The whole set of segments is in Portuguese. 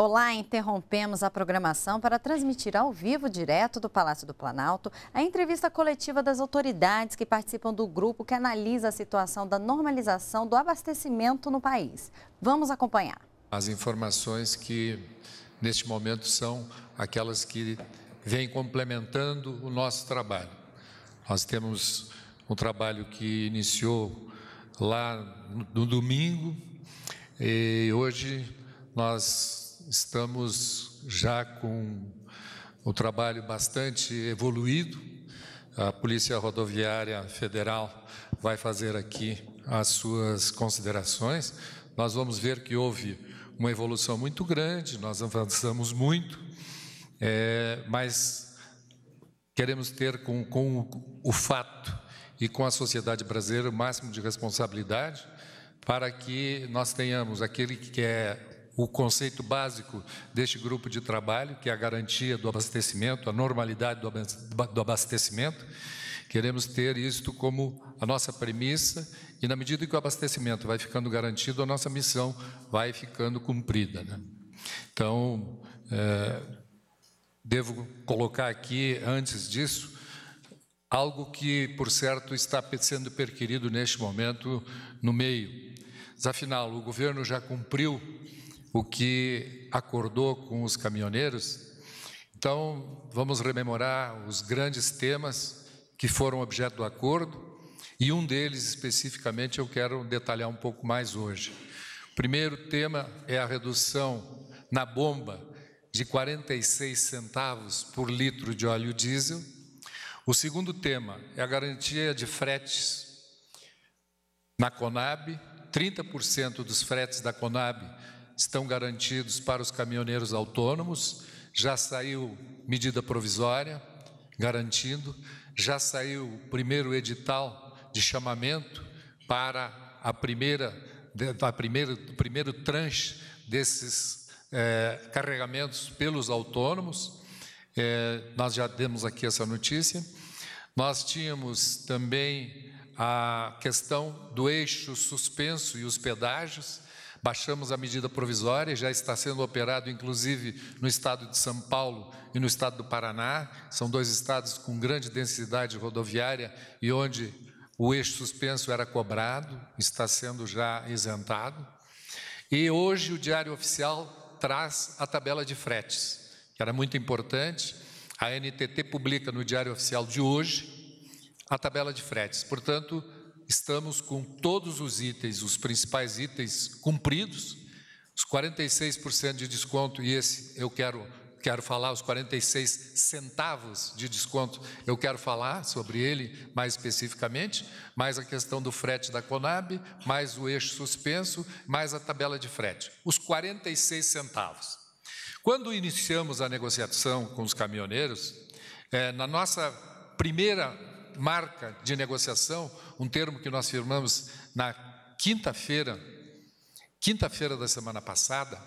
Olá, interrompemos a programação para transmitir ao vivo, direto do Palácio do Planalto, a entrevista coletiva das autoridades que participam do grupo que analisa a situação da normalização do abastecimento no país. Vamos acompanhar. As informações que, neste momento, são aquelas que vêm complementando o nosso trabalho. Nós temos um trabalho que iniciou lá no domingo e hoje nós estamos já com o trabalho bastante evoluído. A Polícia Rodoviária Federal vai fazer aqui as suas considerações. Nós vamos ver que houve uma evolução muito grande, nós avançamos muito, é, mas queremos ter com, com o fato e com a sociedade brasileira o máximo de responsabilidade para que nós tenhamos aquele que é o conceito básico deste grupo de trabalho, que é a garantia do abastecimento, a normalidade do abastecimento. Queremos ter isto como a nossa premissa e, na medida que o abastecimento vai ficando garantido, a nossa missão vai ficando cumprida. Né? Então, é, devo colocar aqui, antes disso, algo que, por certo, está sendo perquirido neste momento no meio. Mas, afinal, o governo já cumpriu o que acordou com os caminhoneiros. Então, vamos rememorar os grandes temas que foram objeto do acordo e um deles especificamente eu quero detalhar um pouco mais hoje. O primeiro tema é a redução na bomba de 46 centavos por litro de óleo diesel. O segundo tema é a garantia de fretes na Conab, 30% dos fretes da Conab estão garantidos para os caminhoneiros autônomos. Já saiu medida provisória garantindo, já saiu o primeiro edital de chamamento para a primeira, a primeira, o primeiro tranche desses é, carregamentos pelos autônomos. É, nós já demos aqui essa notícia. Nós tínhamos também a questão do eixo suspenso e os pedágios, Baixamos a medida provisória, já está sendo operado inclusive no estado de São Paulo e no estado do Paraná, são dois estados com grande densidade rodoviária e onde o eixo suspenso era cobrado, está sendo já isentado. E hoje o Diário Oficial traz a tabela de fretes, que era muito importante. A NTT publica no Diário Oficial de hoje a tabela de fretes. Portanto, estamos com todos os itens, os principais itens cumpridos, os 46% de desconto, e esse eu quero, quero falar, os 46 centavos de desconto, eu quero falar sobre ele mais especificamente, mais a questão do frete da Conab, mais o eixo suspenso, mais a tabela de frete, os 46 centavos. Quando iniciamos a negociação com os caminhoneiros, é, na nossa primeira marca de negociação, um termo que nós firmamos na quinta-feira, quinta-feira da semana passada,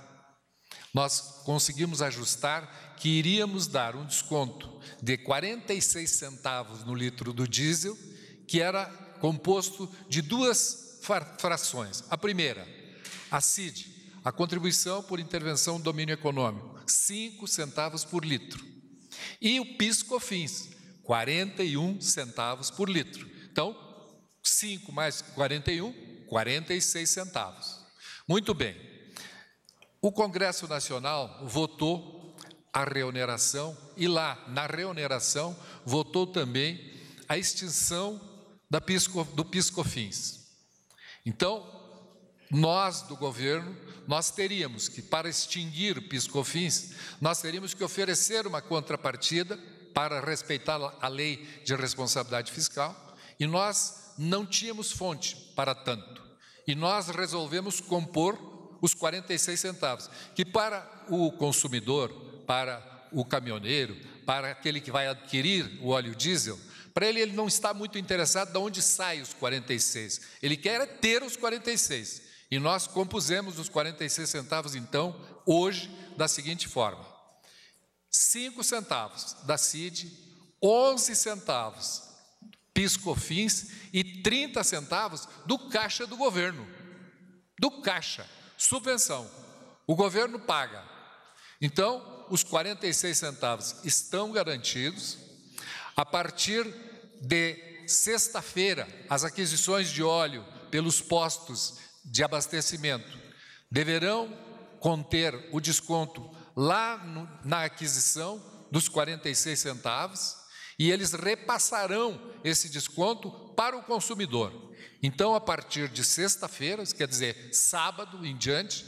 nós conseguimos ajustar que iríamos dar um desconto de 46 centavos no litro do diesel, que era composto de duas frações. A primeira, a CID, a contribuição por intervenção do domínio econômico, 5 centavos por litro. E o PIS-COFINS, 41 centavos por litro. Então, 5 mais 41, 46 centavos. Muito bem. O Congresso Nacional votou a reoneração e lá, na reoneração, votou também a extinção da pisco, do piscofins. Então, nós do governo, nós teríamos que, para extinguir o piscofins, nós teríamos que oferecer uma contrapartida para respeitar a lei de responsabilidade fiscal e nós não tínhamos fonte para tanto. E nós resolvemos compor os 46 centavos, que para o consumidor, para o caminhoneiro, para aquele que vai adquirir o óleo diesel, para ele ele não está muito interessado de onde saem os 46. Ele quer é ter os 46. E nós compusemos os 46 centavos então hoje da seguinte forma: 5 centavos da CID, 11 centavos piscofins e 30 centavos do caixa do governo. Do caixa, subvenção. O governo paga. Então, os 46 centavos estão garantidos. A partir de sexta-feira, as aquisições de óleo pelos postos de abastecimento deverão conter o desconto lá no, na aquisição dos 46 centavos e eles repassarão esse desconto para o consumidor. Então, a partir de sexta-feira, quer dizer, sábado em diante,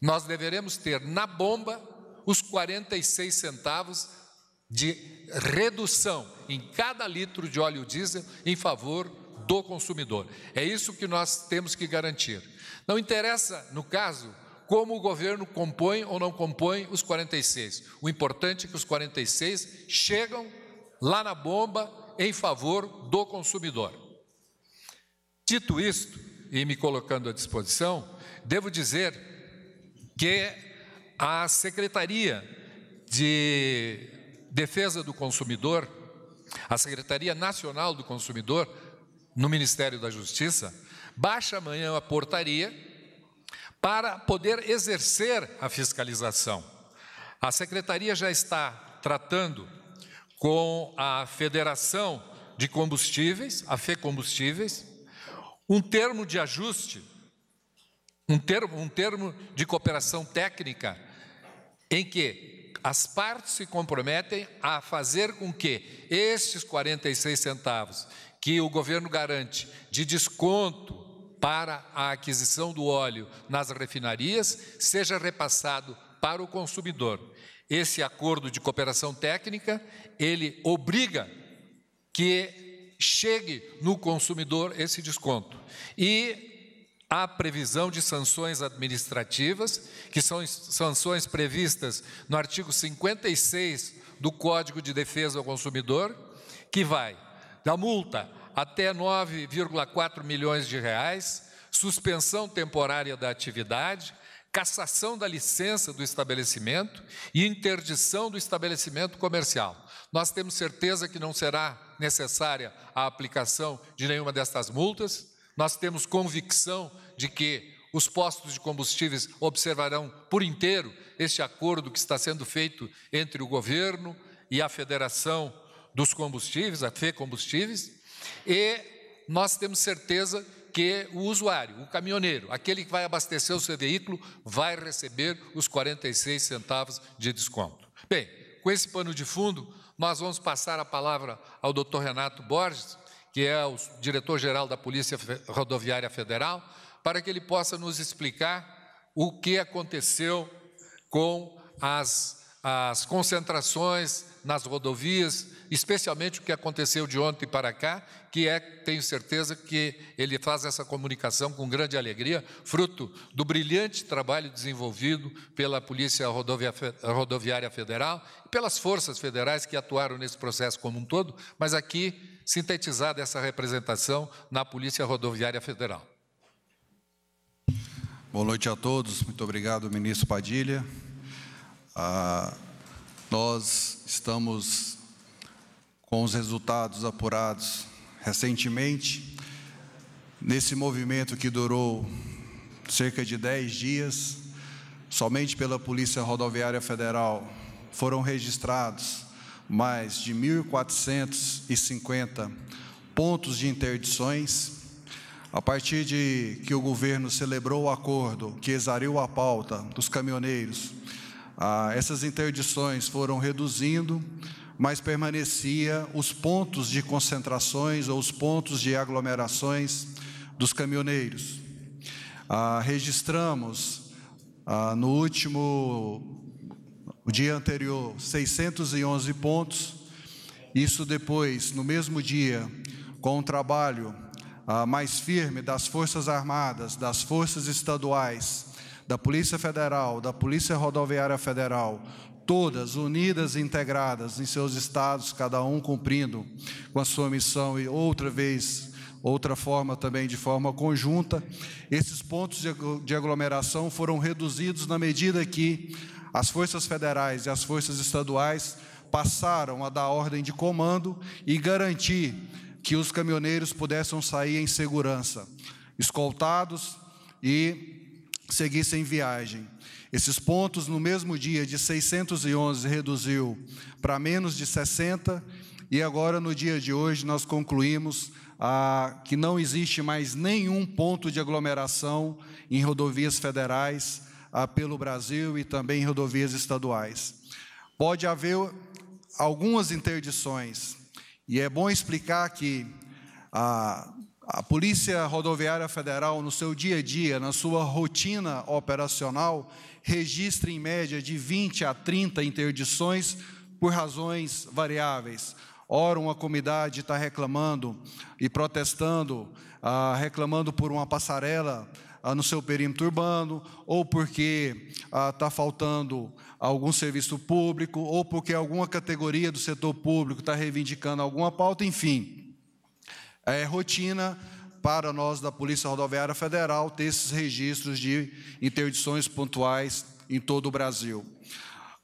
nós deveremos ter na bomba os 46 centavos de redução em cada litro de óleo diesel em favor do consumidor. É isso que nós temos que garantir. Não interessa, no caso como o governo compõe ou não compõe os 46. O importante é que os 46 chegam lá na bomba em favor do consumidor. Dito isto, e me colocando à disposição, devo dizer que a Secretaria de Defesa do Consumidor, a Secretaria Nacional do Consumidor, no Ministério da Justiça, baixa amanhã a portaria para poder exercer a fiscalização. A secretaria já está tratando com a Federação de Combustíveis, a Fê Combustíveis, um termo de ajuste, um termo, um termo de cooperação técnica, em que as partes se comprometem a fazer com que estes 46 centavos que o governo garante de desconto para a aquisição do óleo nas refinarias seja repassado para o consumidor. Esse acordo de cooperação técnica, ele obriga que chegue no consumidor esse desconto. E há previsão de sanções administrativas, que são sanções previstas no artigo 56 do Código de Defesa do Consumidor, que vai da multa até 9,4 milhões de reais, suspensão temporária da atividade, cassação da licença do estabelecimento e interdição do estabelecimento comercial. Nós temos certeza que não será necessária a aplicação de nenhuma destas multas. Nós temos convicção de que os postos de combustíveis observarão por inteiro este acordo que está sendo feito entre o governo e a Federação dos Combustíveis, a FE Combustíveis, e nós temos certeza que o usuário, o caminhoneiro, aquele que vai abastecer o seu veículo, vai receber os 46 centavos de desconto. Bem, com esse pano de fundo, nós vamos passar a palavra ao Dr. Renato Borges, que é o diretor-geral da Polícia Rodoviária Federal, para que ele possa nos explicar o que aconteceu com as, as concentrações nas rodovias, especialmente o que aconteceu de ontem para cá, que é, tenho certeza, que ele faz essa comunicação com grande alegria, fruto do brilhante trabalho desenvolvido pela Polícia Rodoviária Federal e pelas forças federais que atuaram nesse processo como um todo, mas aqui sintetizada essa representação na Polícia Rodoviária Federal. Boa noite a todos. Muito obrigado, ministro Padilha. Ah, nós estamos com os resultados apurados recentemente, nesse movimento que durou cerca de 10 dias, somente pela Polícia Rodoviária Federal foram registrados mais de 1.450 pontos de interdições. A partir de que o governo celebrou o acordo que exariu a pauta dos caminhoneiros ah, essas interdições foram reduzindo, mas permanecia os pontos de concentrações ou os pontos de aglomerações dos caminhoneiros. Ah, registramos ah, no último dia anterior 611 pontos. Isso depois, no mesmo dia, com o um trabalho ah, mais firme das Forças Armadas, das Forças Estaduais da Polícia Federal, da Polícia Rodoviária Federal, todas unidas e integradas em seus estados, cada um cumprindo com a sua missão e outra vez, outra forma também de forma conjunta, esses pontos de aglomeração foram reduzidos na medida que as forças federais e as forças estaduais passaram a dar ordem de comando e garantir que os caminhoneiros pudessem sair em segurança, escoltados e seguissem viagem. Esses pontos, no mesmo dia, de 611 reduziu para menos de 60, e agora, no dia de hoje, nós concluímos ah, que não existe mais nenhum ponto de aglomeração em rodovias federais ah, pelo Brasil e também em rodovias estaduais. Pode haver algumas interdições, e é bom explicar que ah, a Polícia Rodoviária Federal, no seu dia a dia, na sua rotina operacional, registra em média de 20 a 30 interdições por razões variáveis. Ora, uma comunidade está reclamando e protestando, ah, reclamando por uma passarela ah, no seu perímetro urbano, ou porque está ah, faltando algum serviço público, ou porque alguma categoria do setor público está reivindicando alguma pauta, enfim é rotina para nós da Polícia Rodoviária Federal ter esses registros de interdições pontuais em todo o Brasil.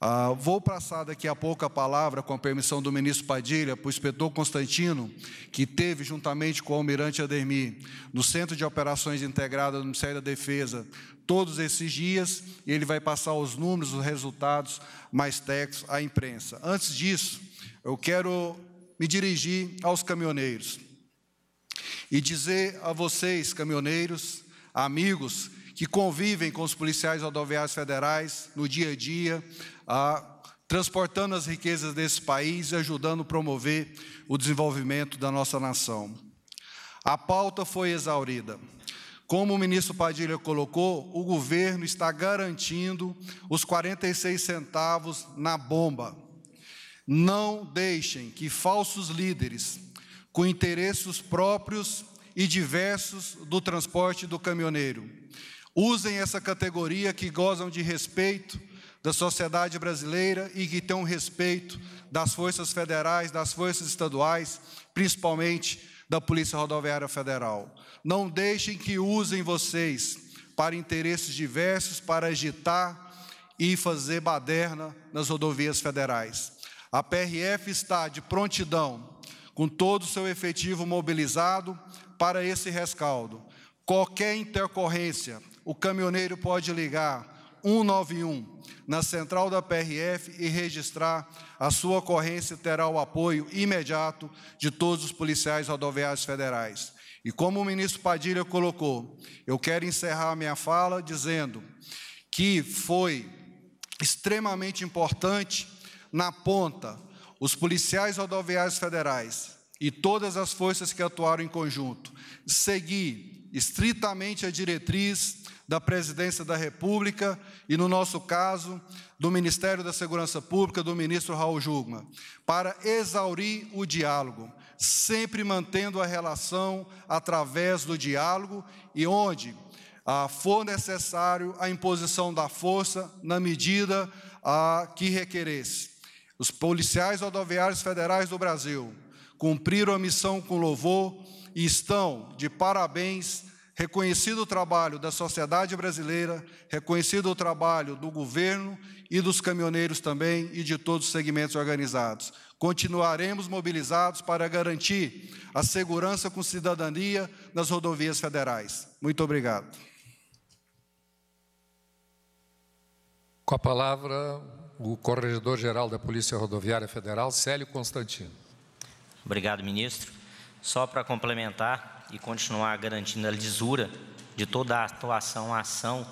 Ah, vou passar daqui a pouco a palavra, com a permissão do ministro Padilha, para o inspetor Constantino, que teve, juntamente com o almirante Ademir, no Centro de Operações Integradas do Ministério da Defesa, todos esses dias, e ele vai passar os números, os resultados mais técnicos à imprensa. Antes disso, eu quero me dirigir aos caminhoneiros. E dizer a vocês, caminhoneiros, amigos que convivem com os policiais rodoviários federais no dia a dia, a, transportando as riquezas desse país e ajudando a promover o desenvolvimento da nossa nação. A pauta foi exaurida. Como o ministro Padilha colocou, o governo está garantindo os 46 centavos na bomba. Não deixem que falsos líderes com interesses próprios e diversos do transporte do caminhoneiro. Usem essa categoria que gozam de respeito da sociedade brasileira e que tem um respeito das forças federais, das forças estaduais, principalmente da Polícia Rodoviária Federal. Não deixem que usem vocês para interesses diversos, para agitar e fazer baderna nas rodovias federais. A PRF está de prontidão com todo o seu efetivo mobilizado para esse rescaldo. Qualquer intercorrência, o caminhoneiro pode ligar 191 na central da PRF e registrar a sua ocorrência e terá o apoio imediato de todos os policiais rodoviários federais. E como o ministro Padilha colocou, eu quero encerrar a minha fala dizendo que foi extremamente importante na ponta os policiais rodoviários federais e todas as forças que atuaram em conjunto, seguir estritamente a diretriz da Presidência da República e, no nosso caso, do Ministério da Segurança Pública, do ministro Raul Jugma, para exaurir o diálogo, sempre mantendo a relação através do diálogo e onde ah, for necessário a imposição da força na medida ah, que requeresse. Os policiais rodoviários federais do Brasil cumpriram a missão com louvor e estão de parabéns, reconhecido o trabalho da sociedade brasileira, reconhecido o trabalho do governo e dos caminhoneiros também e de todos os segmentos organizados. Continuaremos mobilizados para garantir a segurança com cidadania nas rodovias federais. Muito obrigado. Com a palavra, o Corregedor-Geral da Polícia Rodoviária Federal, Célio Constantino. Obrigado, ministro. Só para complementar e continuar garantindo a lisura de toda a atuação, a ação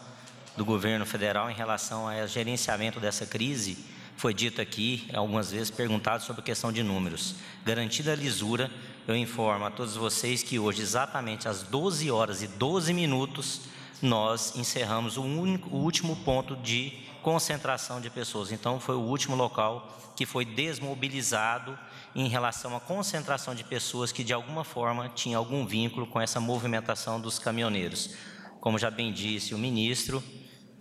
do governo federal em relação ao gerenciamento dessa crise, foi dito aqui algumas vezes, perguntado sobre a questão de números. Garantida a lisura, eu informo a todos vocês que hoje, exatamente às 12 horas e 12 minutos, nós encerramos o, único, o último ponto de concentração de pessoas. Então, foi o último local que foi desmobilizado em relação à concentração de pessoas que, de alguma forma, tinha algum vínculo com essa movimentação dos caminhoneiros. Como já bem disse o ministro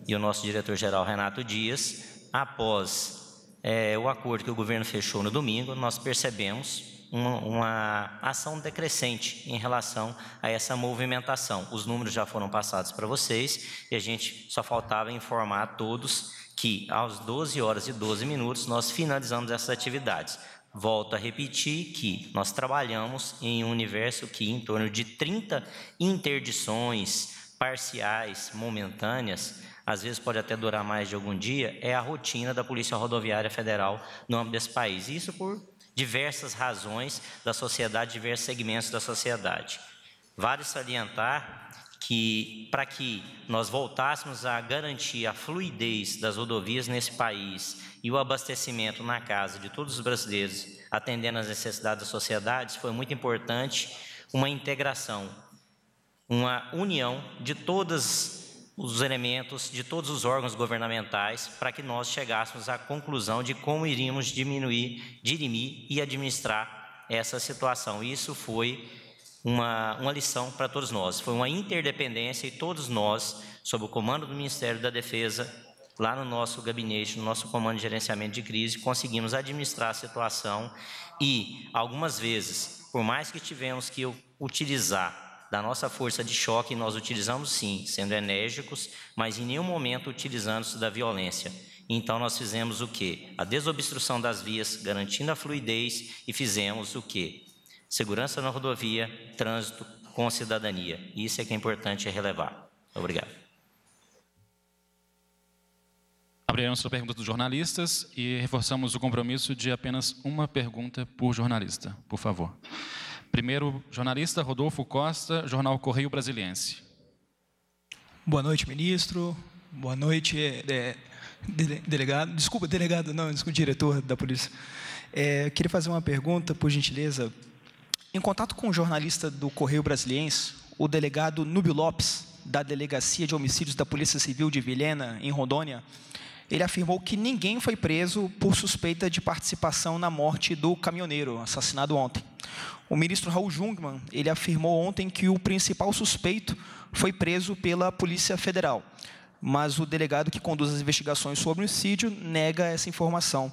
e o nosso diretor-geral Renato Dias, após é, o acordo que o governo fechou no domingo, nós percebemos uma, uma ação decrescente em relação a essa movimentação. Os números já foram passados para vocês e a gente só faltava informar a todos que às 12 horas e 12 minutos nós finalizamos essas atividades. Volto a repetir que nós trabalhamos em um universo que em torno de 30 interdições parciais, momentâneas, às vezes pode até durar mais de algum dia, é a rotina da Polícia Rodoviária Federal no âmbito desse país. Isso por diversas razões da sociedade, diversos segmentos da sociedade. Vale salientar que, para que nós voltássemos a garantir a fluidez das rodovias nesse país e o abastecimento na casa de todos os brasileiros, atendendo às necessidades das sociedades, foi muito importante uma integração, uma união de todas os elementos de todos os órgãos governamentais para que nós chegássemos à conclusão de como iríamos diminuir, dirimir e administrar essa situação. Isso foi uma, uma lição para todos nós. Foi uma interdependência e todos nós, sob o comando do Ministério da Defesa, lá no nosso gabinete, no nosso comando de gerenciamento de crise, conseguimos administrar a situação e, algumas vezes, por mais que tivemos que utilizar da nossa força de choque nós utilizamos sim, sendo enérgicos, mas em nenhum momento utilizando-se da violência. Então nós fizemos o quê? A desobstrução das vias, garantindo a fluidez e fizemos o quê? Segurança na rodovia, trânsito com cidadania. Isso é que é importante relevar. Obrigado. Abrimos a pergunta dos jornalistas e reforçamos o compromisso de apenas uma pergunta por jornalista, por favor. Primeiro, jornalista Rodolfo Costa, jornal Correio Brasiliense. Boa noite, ministro. Boa noite, é, delegado. Desculpa, delegado, não, desculpa, diretor da polícia. É, queria fazer uma pergunta, por gentileza. Em contato com o um jornalista do Correio Brasiliense, o delegado Núbio Lopes, da Delegacia de Homicídios da Polícia Civil de Vilhena, em Rondônia, ele afirmou que ninguém foi preso por suspeita de participação na morte do caminhoneiro assassinado ontem. O ministro Raul Jungmann, ele afirmou ontem que o principal suspeito foi preso pela Polícia Federal, mas o delegado que conduz as investigações sobre o homicídio nega essa informação.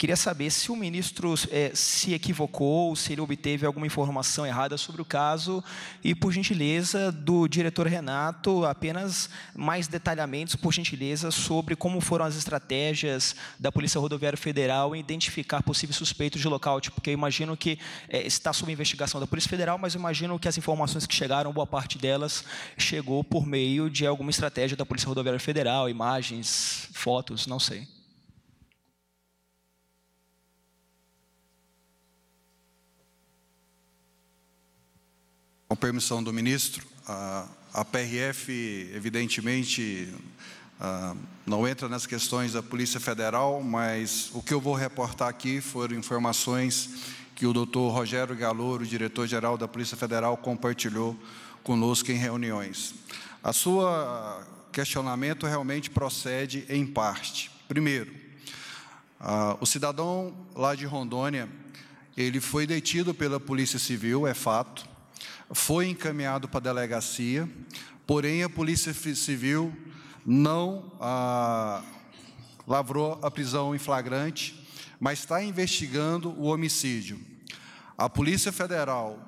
Queria saber se o ministro é, se equivocou, se ele obteve alguma informação errada sobre o caso e, por gentileza, do diretor Renato, apenas mais detalhamentos, por gentileza, sobre como foram as estratégias da Polícia Rodoviária Federal em identificar possíveis suspeitos de lockout, tipo, porque eu imagino que é, está sob investigação da Polícia Federal, mas eu imagino que as informações que chegaram, boa parte delas chegou por meio de alguma estratégia da Polícia Rodoviária Federal, imagens, fotos, não sei. com permissão do ministro, a, a PRF, evidentemente, a, não entra nas questões da Polícia Federal, mas o que eu vou reportar aqui foram informações que o doutor Rogério Galouro, diretor-geral da Polícia Federal, compartilhou conosco em reuniões. A sua questionamento realmente procede em parte. Primeiro, o cidadão lá de Rondônia, ele foi detido pela Polícia Civil, é fato, foi encaminhado para a delegacia, porém a Polícia Civil não ah, lavrou a prisão em flagrante, mas está investigando o homicídio. A Polícia Federal,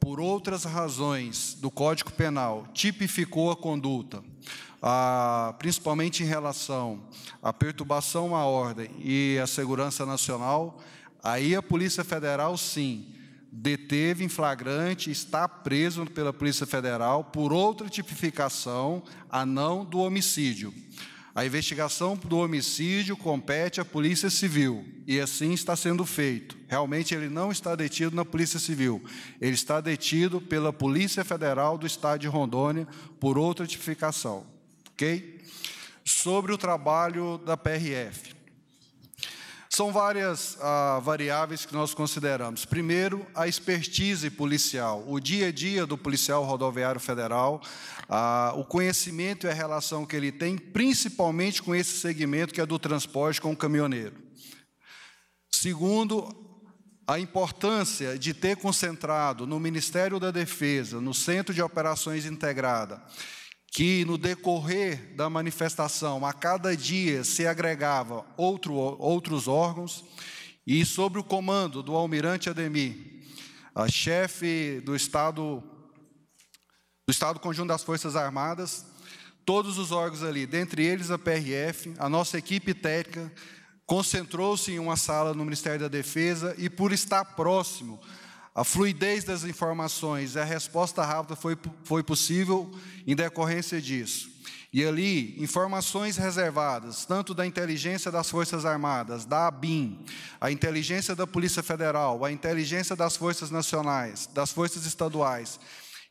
por outras razões do Código Penal, tipificou a conduta, ah, principalmente em relação à perturbação à ordem e à segurança nacional. Aí a Polícia Federal, sim, deteve em flagrante, está preso pela Polícia Federal por outra tipificação, a não do homicídio. A investigação do homicídio compete à Polícia Civil e assim está sendo feito. Realmente ele não está detido na Polícia Civil, ele está detido pela Polícia Federal do Estado de Rondônia por outra tipificação. Ok? Sobre o trabalho da PRF. São várias ah, variáveis que nós consideramos. Primeiro, a expertise policial, o dia a dia do policial rodoviário federal, ah, o conhecimento e a relação que ele tem, principalmente com esse segmento que é do transporte com o caminhoneiro. Segundo, a importância de ter concentrado no Ministério da Defesa, no Centro de Operações Integrada, que no decorrer da manifestação, a cada dia se agregava outro, outros órgãos, e sobre o comando do almirante Ademir, chefe do Estado do Estado Conjunto das Forças Armadas, todos os órgãos ali, dentre eles a PRF, a nossa equipe técnica concentrou-se em uma sala no Ministério da Defesa e por estar próximo a fluidez das informações e a resposta rápida foi, foi possível em decorrência disso. E ali, informações reservadas, tanto da inteligência das Forças Armadas, da ABIN, a inteligência da Polícia Federal, a inteligência das Forças Nacionais, das Forças Estaduais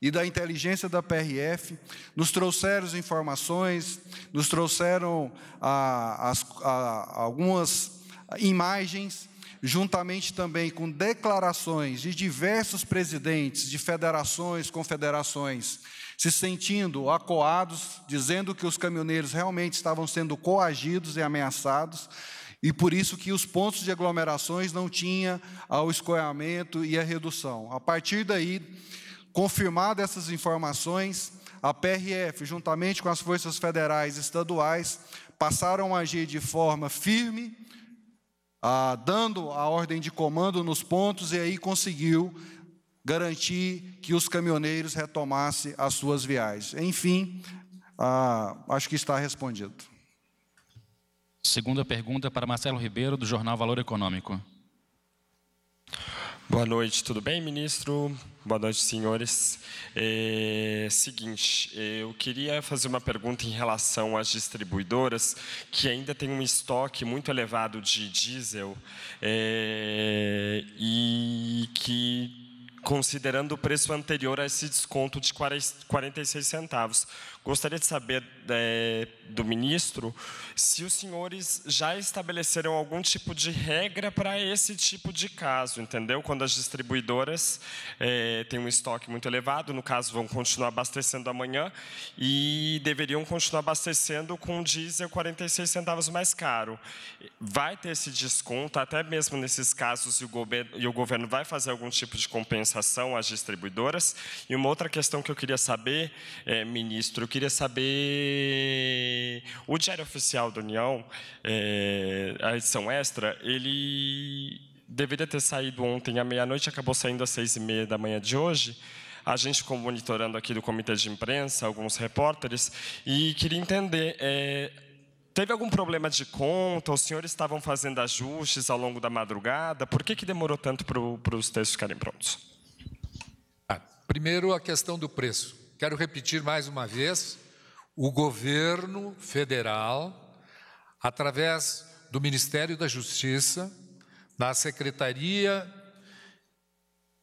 e da inteligência da PRF, nos trouxeram informações, nos trouxeram ah, as, ah, algumas imagens juntamente também com declarações de diversos presidentes de federações, confederações, se sentindo acoados, dizendo que os caminhoneiros realmente estavam sendo coagidos e ameaçados, e por isso que os pontos de aglomerações não tinha ao escoamento e a redução. A partir daí, confirmadas essas informações, a PRF, juntamente com as forças federais e estaduais, passaram a agir de forma firme, ah, dando a ordem de comando nos pontos e aí conseguiu garantir que os caminhoneiros retomassem as suas viagens. Enfim, ah, acho que está respondido. Segunda pergunta para Marcelo Ribeiro, do jornal Valor Econômico. Boa noite, tudo bem, ministro? Boa noite, senhores. É, seguinte, é, eu queria fazer uma pergunta em relação às distribuidoras que ainda tem um estoque muito elevado de diesel é, e que considerando o preço anterior a esse desconto de 46 centavos. Gostaria de saber é, do ministro se os senhores já estabeleceram algum tipo de regra para esse tipo de caso, entendeu? Quando as distribuidoras é, têm um estoque muito elevado, no caso vão continuar abastecendo amanhã e deveriam continuar abastecendo com diesel 46 centavos mais caro. Vai ter esse desconto, até mesmo nesses casos, e o governo, e o governo vai fazer algum tipo de compensação compensação às distribuidoras. E uma outra questão que eu queria saber, é, ministro, eu queria saber o Diário Oficial da União, é, a edição extra, ele deveria ter saído ontem à meia-noite, acabou saindo às seis e meia da manhã de hoje. A gente ficou monitorando aqui do comitê de imprensa, alguns repórteres, e queria entender. É, Teve algum problema de conta? Os senhores estavam fazendo ajustes ao longo da madrugada? Por que, que demorou tanto para os textos ficarem prontos? Primeiro, a questão do preço. Quero repetir mais uma vez: o governo federal, através do Ministério da Justiça, da Secretaria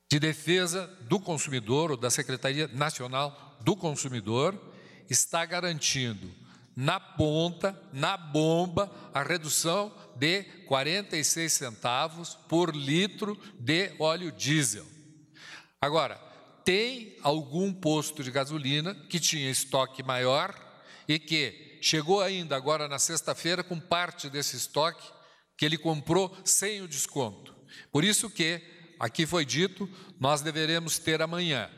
de Defesa do Consumidor, ou da Secretaria Nacional do Consumidor, está garantindo na ponta, na bomba, a redução de 46 centavos por litro de óleo diesel. Agora, tem algum posto de gasolina que tinha estoque maior e que chegou ainda agora na sexta-feira com parte desse estoque que ele comprou sem o desconto. Por isso que, aqui foi dito, nós deveremos ter amanhã,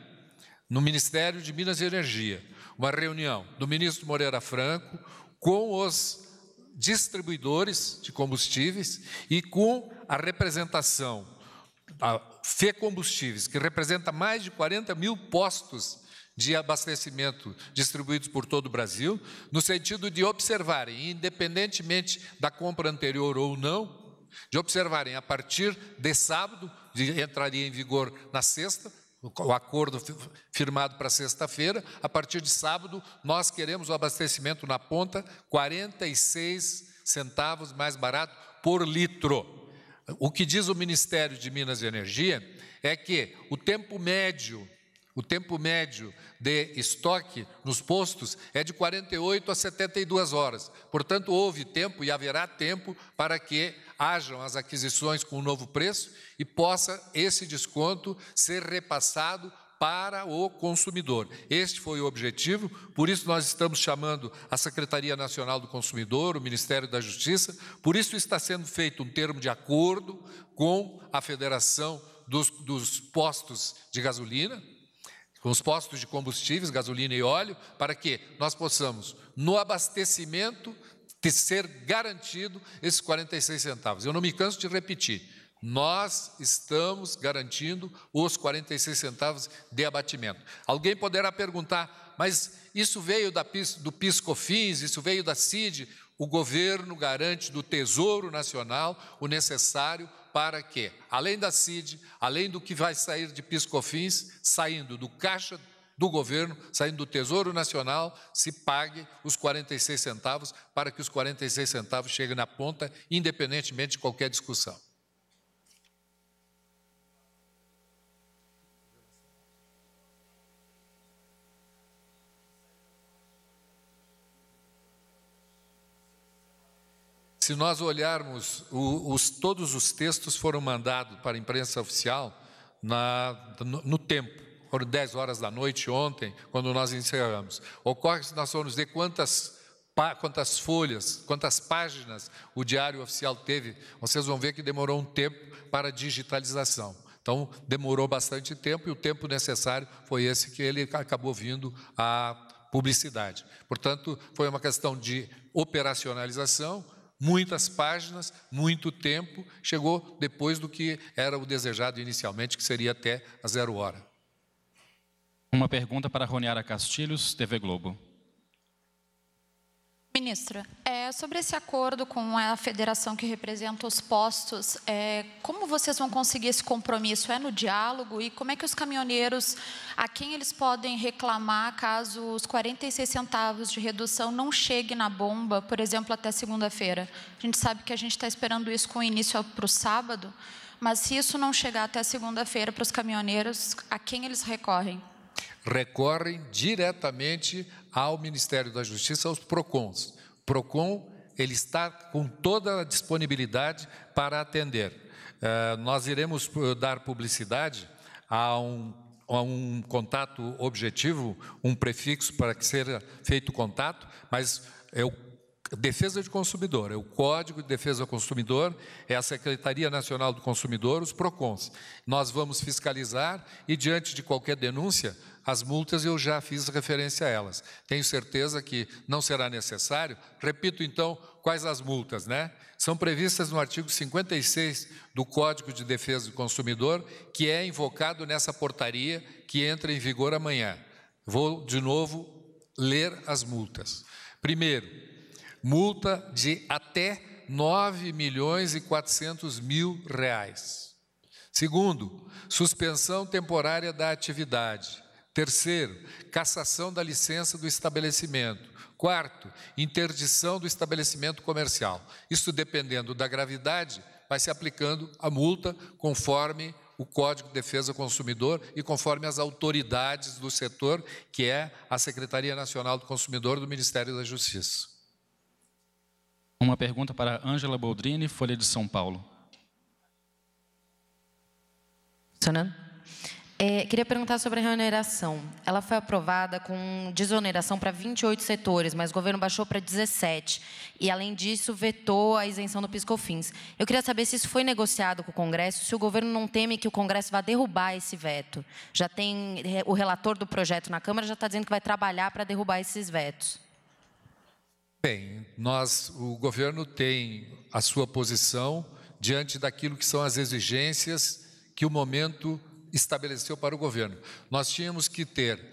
no Ministério de Minas e Energia, uma reunião do ministro Moreira Franco com os distribuidores de combustíveis e com a representação a Fê Combustíveis, que representa mais de 40 mil postos de abastecimento distribuídos por todo o Brasil, no sentido de observarem, independentemente da compra anterior ou não, de observarem a partir de sábado, de, entraria em vigor na sexta, o acordo firmado para sexta-feira, a partir de sábado nós queremos o abastecimento na ponta 46 centavos mais barato por litro o que diz o Ministério de Minas e Energia é que o tempo médio, o tempo médio de estoque nos postos é de 48 a 72 horas. Portanto, houve tempo e haverá tempo para que hajam as aquisições com o um novo preço e possa esse desconto ser repassado para o consumidor. Este foi o objetivo, por isso nós estamos chamando a Secretaria Nacional do Consumidor, o Ministério da Justiça, por isso está sendo feito um termo de acordo com a Federação dos, dos postos de gasolina, com os postos de combustíveis, gasolina e óleo, para que nós possamos, no abastecimento, ser garantido esses 46 centavos. Eu não me canso de repetir. Nós estamos garantindo os 46 centavos de abatimento. Alguém poderá perguntar, mas isso veio da, do PiscoFins, isso veio da CID. O governo garante do Tesouro Nacional o necessário para que, além da CID, além do que vai sair de PiscoFins, saindo do caixa do governo, saindo do Tesouro Nacional, se pague os 46 centavos para que os 46 centavos cheguem na ponta, independentemente de qualquer discussão. Se nós olharmos, o, os, todos os textos foram mandados para a imprensa oficial na, no, no tempo foram 10 horas da noite ontem, quando nós encerramos. Ocorre que nós formos ver quantas, quantas folhas, quantas páginas o Diário Oficial teve, vocês vão ver que demorou um tempo para a digitalização. Então, demorou bastante tempo e o tempo necessário foi esse que ele acabou vindo à publicidade. Portanto, foi uma questão de operacionalização, Muitas páginas, muito tempo, chegou depois do que era o desejado inicialmente, que seria até a zero hora. Uma pergunta para Roniara Castilhos, TV Globo. Ministra, é, sobre esse acordo com a federação que representa os postos, é, como vocês vão conseguir esse compromisso? É no diálogo? E como é que os caminhoneiros, a quem eles podem reclamar caso os 46 centavos de redução não chegue na bomba, por exemplo, até segunda-feira? A gente sabe que a gente está esperando isso com início para o sábado, mas se isso não chegar até segunda-feira para os caminhoneiros, a quem eles recorrem? recorrem diretamente ao Ministério da Justiça, aos PROCONs. PROCON, ele está com toda a disponibilidade para atender. Eh, nós iremos eh, dar publicidade a um, a um contato objetivo, um prefixo para que seja feito o contato, mas eu Defesa de Consumidor, é o Código de Defesa do Consumidor, é a Secretaria Nacional do Consumidor, os PROCONs. Nós vamos fiscalizar e, diante de qualquer denúncia, as multas eu já fiz referência a elas. Tenho certeza que não será necessário. Repito, então, quais as multas, né? São previstas no artigo 56 do Código de Defesa do Consumidor, que é invocado nessa portaria que entra em vigor amanhã. Vou, de novo, ler as multas. Primeiro, multa de até 9 milhões e 400 mil reais. Segundo, suspensão temporária da atividade. Terceiro, cassação da licença do estabelecimento. Quarto, interdição do estabelecimento comercial. Isso dependendo da gravidade, vai se aplicando a multa conforme o Código de Defesa do Consumidor e conforme as autoridades do setor, que é a Secretaria Nacional do Consumidor do Ministério da Justiça. Uma pergunta para Ângela Boldrini, Folha de São Paulo. Funcionando? É, queria perguntar sobre a reoneração. Ela foi aprovada com desoneração para 28 setores, mas o governo baixou para 17. E, além disso, vetou a isenção do PiscoFins. Eu queria saber se isso foi negociado com o Congresso, se o governo não teme que o Congresso vá derrubar esse veto. Já tem é, o relator do projeto na Câmara já está dizendo que vai trabalhar para derrubar esses vetos. Bem, nós, o governo tem a sua posição diante daquilo que são as exigências que o momento estabeleceu para o governo. Nós tínhamos que ter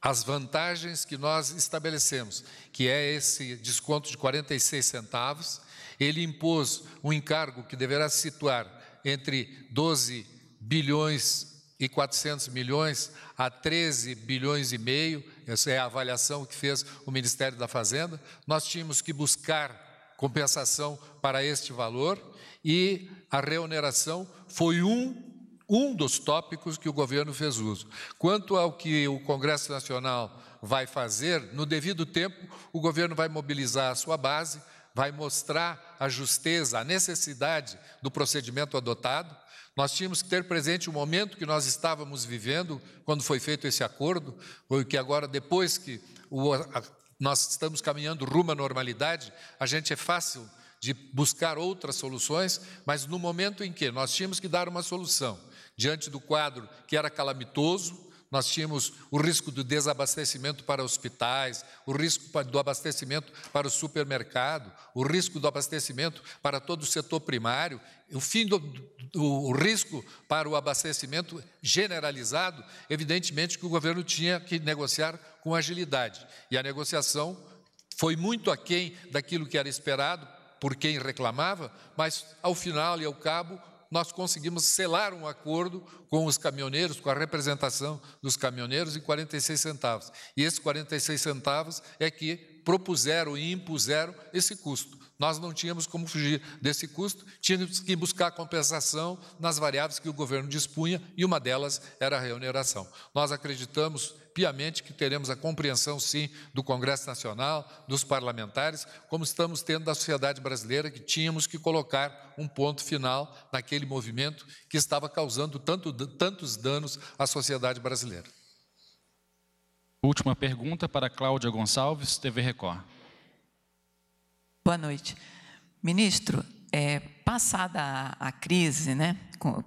as vantagens que nós estabelecemos, que é esse desconto de 46 centavos. Ele impôs um encargo que deverá se situar entre 12 bilhões e 400 milhões a 13 bilhões e meio essa é a avaliação que fez o Ministério da Fazenda, nós tínhamos que buscar compensação para este valor e a reoneração foi um um dos tópicos que o governo fez uso. Quanto ao que o Congresso Nacional vai fazer, no devido tempo, o governo vai mobilizar a sua base vai mostrar a justeza, a necessidade do procedimento adotado. Nós tínhamos que ter presente o momento que nós estávamos vivendo quando foi feito esse acordo, porque agora, depois que o, a, nós estamos caminhando rumo à normalidade, a gente é fácil de buscar outras soluções, mas no momento em que nós tínhamos que dar uma solução diante do quadro que era calamitoso, nós tínhamos o risco do desabastecimento para hospitais, o risco do abastecimento para o supermercado, o risco do abastecimento para todo o setor primário, o fim do, do o risco para o abastecimento generalizado. Evidentemente que o governo tinha que negociar com agilidade. E a negociação foi muito aquém daquilo que era esperado por quem reclamava, mas ao final e ao cabo nós conseguimos selar um acordo com os caminhoneiros, com a representação dos caminhoneiros, em 46 centavos. E esses 46 centavos é que propuseram e impuseram esse custo. Nós não tínhamos como fugir desse custo, tínhamos que buscar compensação nas variáveis que o governo dispunha, e uma delas era a remuneração. Nós acreditamos piamente que teremos a compreensão, sim, do Congresso Nacional, dos parlamentares, como estamos tendo da sociedade brasileira, que tínhamos que colocar um ponto final naquele movimento que estava causando tanto, tantos danos à sociedade brasileira. Última pergunta para Cláudia Gonçalves, TV Record. Boa noite. Ministro, é, passada a, a crise né,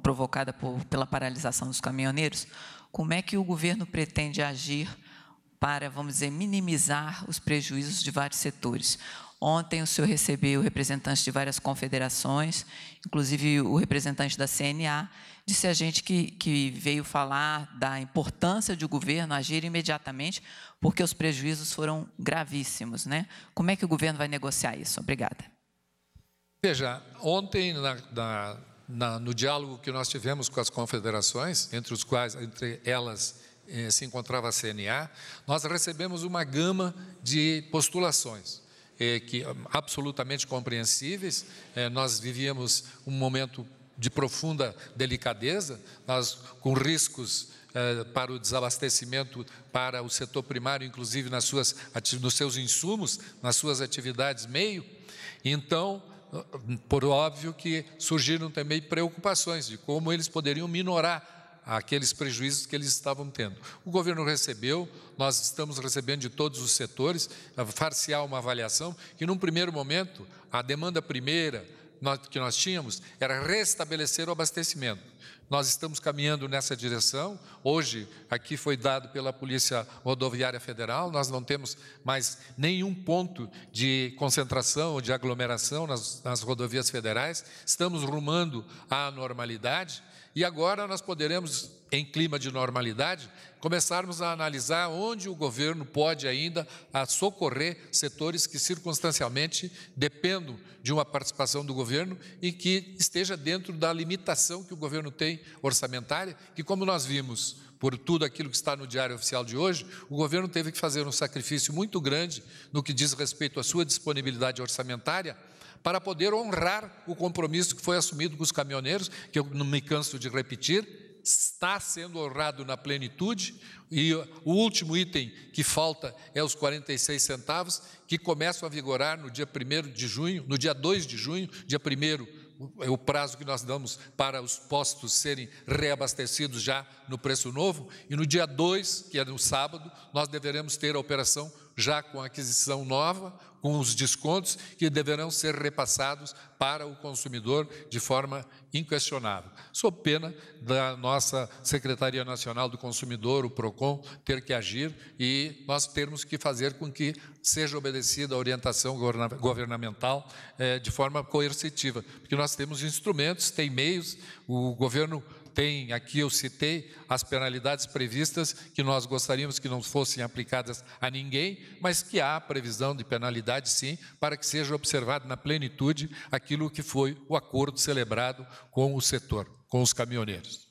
provocada por, pela paralisação dos caminhoneiros, como é que o governo pretende agir para, vamos dizer, minimizar os prejuízos de vários setores? Ontem o senhor recebeu representantes de várias confederações, inclusive o representante da CNA, disse a gente que, que veio falar da importância de o governo agir imediatamente, porque os prejuízos foram gravíssimos. Né? Como é que o governo vai negociar isso? Obrigada. Veja, ontem, na, na na, no diálogo que nós tivemos com as confederações, entre os quais, entre elas eh, se encontrava a CNA, nós recebemos uma gama de postulações eh, que ah, absolutamente compreensíveis. Eh, nós vivíamos um momento de profunda delicadeza, nós com riscos eh, para o desabastecimento para o setor primário, inclusive nas suas, nos seus insumos, nas suas atividades meio. Então, por óbvio que surgiram também preocupações de como eles poderiam minorar aqueles prejuízos que eles estavam tendo. O governo recebeu, nós estamos recebendo de todos os setores, é farciar uma avaliação que, num primeiro momento, a demanda primeira que nós tínhamos era restabelecer o abastecimento. Nós estamos caminhando nessa direção. Hoje, aqui foi dado pela Polícia Rodoviária Federal, nós não temos mais nenhum ponto de concentração ou de aglomeração nas, nas, rodovias federais. Estamos rumando à normalidade e agora nós poderemos em clima de normalidade, começarmos a analisar onde o governo pode ainda socorrer setores que circunstancialmente dependam de uma participação do governo e que esteja dentro da limitação que o governo tem orçamentária, que como nós vimos por tudo aquilo que está no Diário Oficial de hoje, o governo teve que fazer um sacrifício muito grande no que diz respeito à sua disponibilidade orçamentária para poder honrar o compromisso que foi assumido com os caminhoneiros, que eu não me canso de repetir, está sendo honrado na plenitude. E o último item que falta é os 46 centavos, que começam a vigorar no dia 1 de junho, no dia 2 de junho, dia 1 é o prazo que nós damos para os postos serem reabastecidos já no preço novo, e no dia 2, que é no sábado, nós deveremos ter a operação já com aquisição nova, com os descontos que deverão ser repassados para o consumidor de forma inquestionável. Sou pena da nossa Secretaria Nacional do Consumidor, o PROCON, ter que agir e nós termos que fazer com que seja obedecida a orientação governamental eh, de forma coercitiva, porque nós temos instrumentos, tem meios, o governo tem, aqui eu citei as penalidades previstas que nós gostaríamos que não fossem aplicadas a ninguém, mas que há previsão de penalidade sim, para que seja observado na plenitude aquilo que foi o acordo celebrado com o setor, com os caminhoneiros.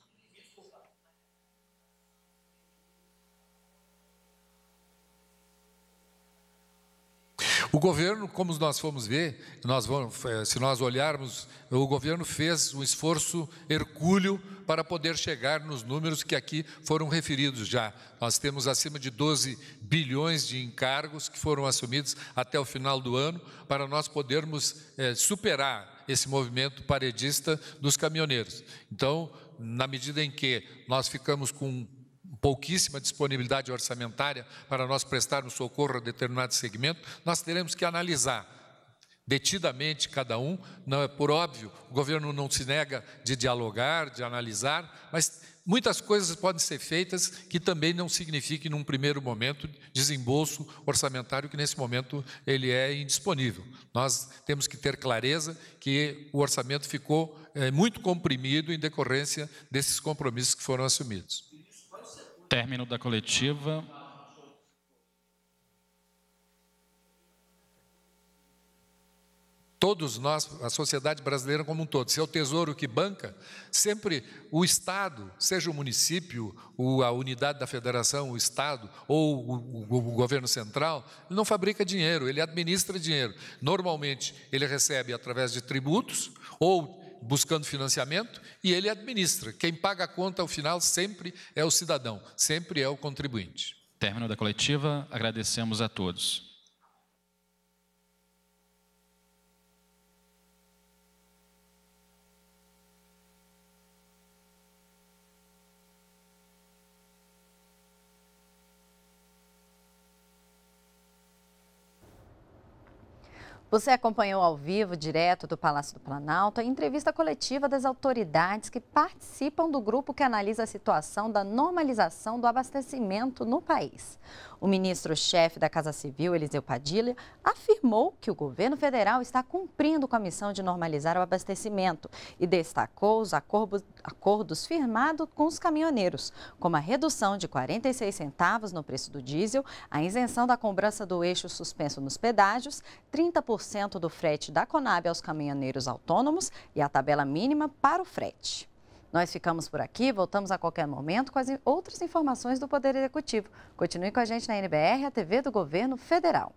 O governo, como nós fomos ver, nós vamos, eh, se nós olharmos, o governo fez um esforço hercúleo para poder chegar nos números que aqui foram referidos já. Nós temos acima de 12 bilhões de encargos que foram assumidos até o final do ano, para nós podermos é, superar esse movimento paredista dos caminhoneiros. Então, na medida em que nós ficamos com pouquíssima disponibilidade orçamentária para nós prestarmos socorro a determinado segmento, nós teremos que analisar detidamente cada um, não é por óbvio, o governo não se nega de dialogar, de analisar, mas muitas coisas podem ser feitas que também não signifiquem num primeiro momento desembolso orçamentário que nesse momento ele é indisponível. Nós temos que ter clareza que o orçamento ficou é, muito comprimido em decorrência desses compromissos que foram assumidos término da coletiva. Todos nós, a sociedade brasileira como um todo, se é o tesouro que banca, sempre o Estado, seja o município, a unidade da federação, o Estado ou o, governo central, ele não fabrica dinheiro, ele administra dinheiro. Normalmente, ele recebe através de tributos ou buscando financiamento e ele administra. Quem paga a conta ao final sempre é o cidadão, sempre é o contribuinte. Término da coletiva, agradecemos a todos. Você acompanhou ao vivo, direto do Palácio do Planalto, a entrevista coletiva das autoridades que participam do grupo que analisa a situação da normalização do abastecimento no país. O ministro-chefe da Casa Civil, Eliseu Padilha, afirmou que o governo federal está cumprindo com a missão de normalizar o abastecimento e destacou os acordos, acordos firmados com os caminhoneiros, como a redução de 46 centavos no preço do diesel, a isenção da cobrança do eixo suspenso nos pedágios, 30% 10% do frete da Conab aos caminhoneiros autônomos e a tabela mínima para o frete. Nós ficamos por aqui, voltamos a qualquer momento com as outras informações do Poder Executivo. Continue com a gente na NBR, a TV do Governo Federal.